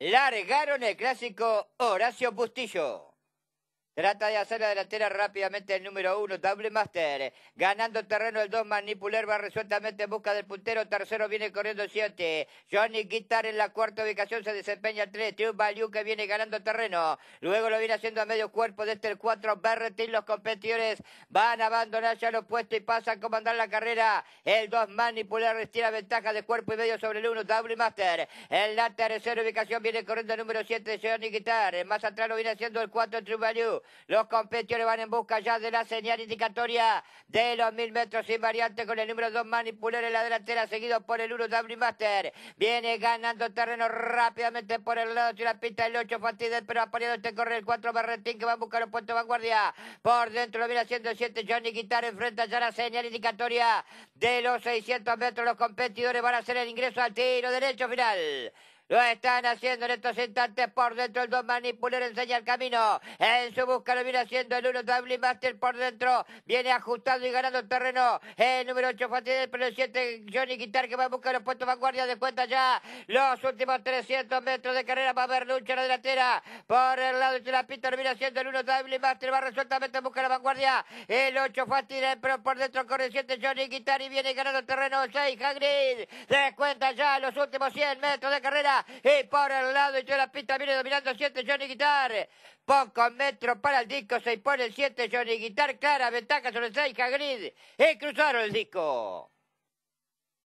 largaron el clásico Horacio Bustillo. Trata de hacer la delantera rápidamente el número uno, Double Master. Ganando terreno el dos, Manipuler va resueltamente en busca del puntero. Tercero viene corriendo el siete. Johnny Guitar en la cuarta ubicación se desempeña el tres. Triumph Value que viene ganando terreno. Luego lo viene haciendo a medio cuerpo desde este el cuatro. Berretín, los competidores van a abandonar ya los puestos y pasan a comandar la carrera. El dos, Manipuler retira ventaja de cuerpo y medio sobre el uno, Double Master. En la tercera ubicación viene corriendo el número siete, Johnny Guitar. Más atrás lo viene haciendo el cuatro, Triumph Value. Los competidores van en busca ya de la señal indicatoria de los mil metros variante con el número 2 Manipular en la delantera, seguido por el 1 W Master. Viene ganando terreno rápidamente por el lado de la pista el 8 Fatidel, pero apoyado este corre el 4 Barretín que va a buscar puesto de vanguardia. Por dentro lo viene haciendo el 7 Johnny Guitar, enfrenta ya la señal indicatoria de los 600 metros. Los competidores van a hacer el ingreso al tiro derecho final. Lo están haciendo en estos instantes por dentro. El 2 manipular enseña el camino. En su busca lo viene haciendo el 1 Double Master por dentro. Viene ajustando y ganando el terreno. El número 8 Fatinel, pero el 7 Johnny Guitar que va a buscar los puestos vanguardia de cuenta ya. Los últimos 300 metros de carrera va a haber lucha en la delantera. Por el lado de la pista lo viene haciendo el 1 Double Master. Va resueltamente a buscar la vanguardia. El 8 Fatinel, pero por dentro corre el 7 Johnny Guitar y viene ganando el terreno. 6 Hagrid. Descuenta ya los últimos 100 metros de carrera y por el lado de la pista viene dominando 7 Johnny Guitar. Pocos metros para el disco, se impone el 7 Johnny Guitar, clara ventaja sobre 6 Hagrid y cruzaron el disco.